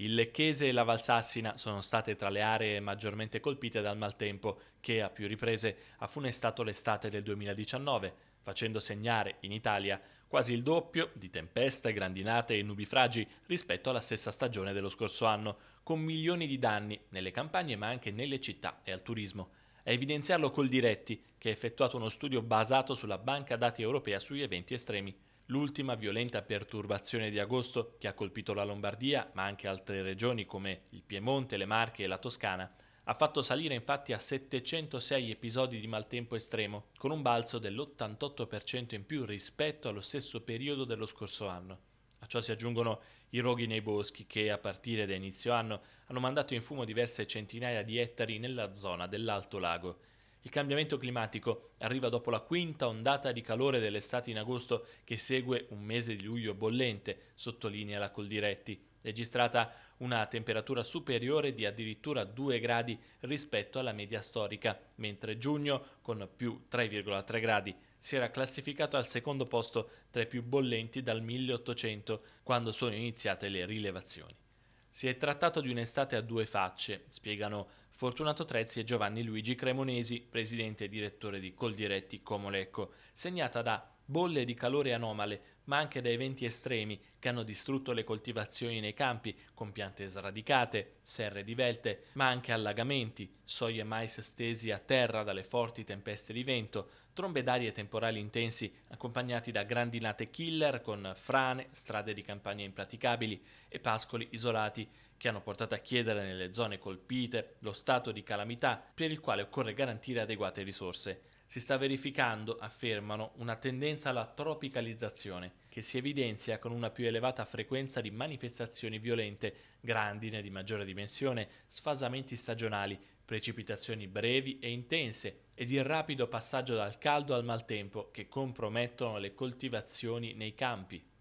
Il Lecchese e la Valsassina sono state tra le aree maggiormente colpite dal maltempo che a più riprese ha funestato l'estate del 2019, facendo segnare in Italia quasi il doppio di tempeste, grandinate e nubifragi rispetto alla stessa stagione dello scorso anno, con milioni di danni nelle campagne ma anche nelle città e al turismo. A evidenziarlo Coldiretti, che ha effettuato uno studio basato sulla banca dati europea sugli eventi estremi. L'ultima violenta perturbazione di agosto che ha colpito la Lombardia, ma anche altre regioni come il Piemonte, le Marche e la Toscana, ha fatto salire infatti a 706 episodi di maltempo estremo, con un balzo dell'88% in più rispetto allo stesso periodo dello scorso anno. A ciò si aggiungono i roghi nei boschi che, a partire da inizio anno, hanno mandato in fumo diverse centinaia di ettari nella zona dell'Alto Lago il cambiamento climatico arriva dopo la quinta ondata di calore dell'estate in agosto che segue un mese di luglio bollente, sottolinea la Coldiretti, registrata una temperatura superiore di addirittura 2 gradi rispetto alla media storica, mentre giugno, con più 3,3 gradi, si era classificato al secondo posto tra i più bollenti dal 1800, quando sono iniziate le rilevazioni. Si è trattato di un'estate a due facce, spiegano Fortunato Trezzi e Giovanni Luigi Cremonesi, presidente e direttore di Coldiretti Comolecco, segnata da bolle di calore anomale, ma anche da eventi estremi che hanno distrutto le coltivazioni nei campi, con piante sradicate, serre divelte, ma anche allagamenti, soie e mais stesi a terra dalle forti tempeste di vento, trombe d'aria e temporali intensi accompagnati da grandinate killer con frane, strade di campagna impraticabili e pascoli isolati che hanno portato a chiedere nelle zone colpite lo stato di calamità per il quale occorre garantire adeguate risorse. Si sta verificando, affermano, una tendenza alla tropicalizzazione, che si evidenzia con una più elevata frequenza di manifestazioni violente, grandine di maggiore dimensione, sfasamenti stagionali, precipitazioni brevi e intense ed il rapido passaggio dal caldo al maltempo che compromettono le coltivazioni nei campi.